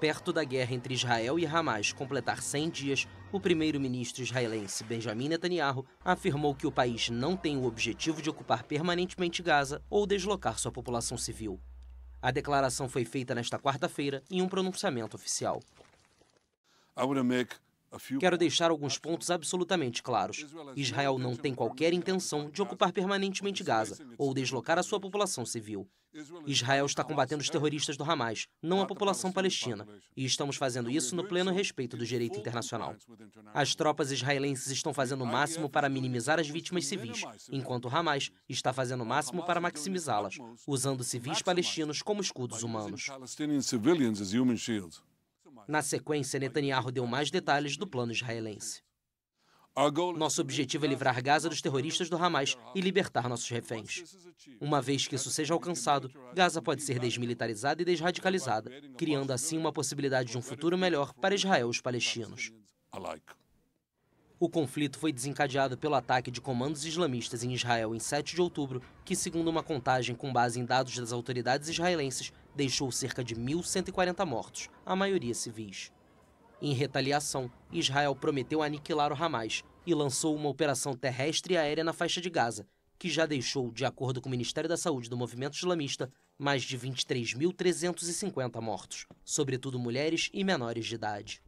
Perto da guerra entre Israel e Hamas completar 100 dias, o primeiro-ministro israelense Benjamin Netanyahu afirmou que o país não tem o objetivo de ocupar permanentemente Gaza ou deslocar sua população civil. A declaração foi feita nesta quarta-feira em um pronunciamento oficial. I want to make Quero deixar alguns pontos absolutamente claros. Israel não tem qualquer intenção de ocupar permanentemente Gaza ou deslocar a sua população civil. Israel está combatendo os terroristas do Hamas, não a população palestina, e estamos fazendo isso no pleno respeito do direito internacional. As tropas israelenses estão fazendo o máximo para minimizar as vítimas civis, enquanto o Hamas está fazendo o máximo para maximizá-las, usando civis palestinos como escudos humanos. Na sequência, Netanyahu deu mais detalhes do plano israelense. Nosso objetivo é livrar Gaza dos terroristas do Hamas e libertar nossos reféns. Uma vez que isso seja alcançado, Gaza pode ser desmilitarizada e desradicalizada, criando assim uma possibilidade de um futuro melhor para Israel e os palestinos. O conflito foi desencadeado pelo ataque de comandos islamistas em Israel em 7 de outubro, que, segundo uma contagem com base em dados das autoridades israelenses, deixou cerca de 1.140 mortos, a maioria civis. Em retaliação, Israel prometeu aniquilar o Hamas e lançou uma operação terrestre e aérea na faixa de Gaza, que já deixou, de acordo com o Ministério da Saúde do movimento islamista, mais de 23.350 mortos, sobretudo mulheres e menores de idade.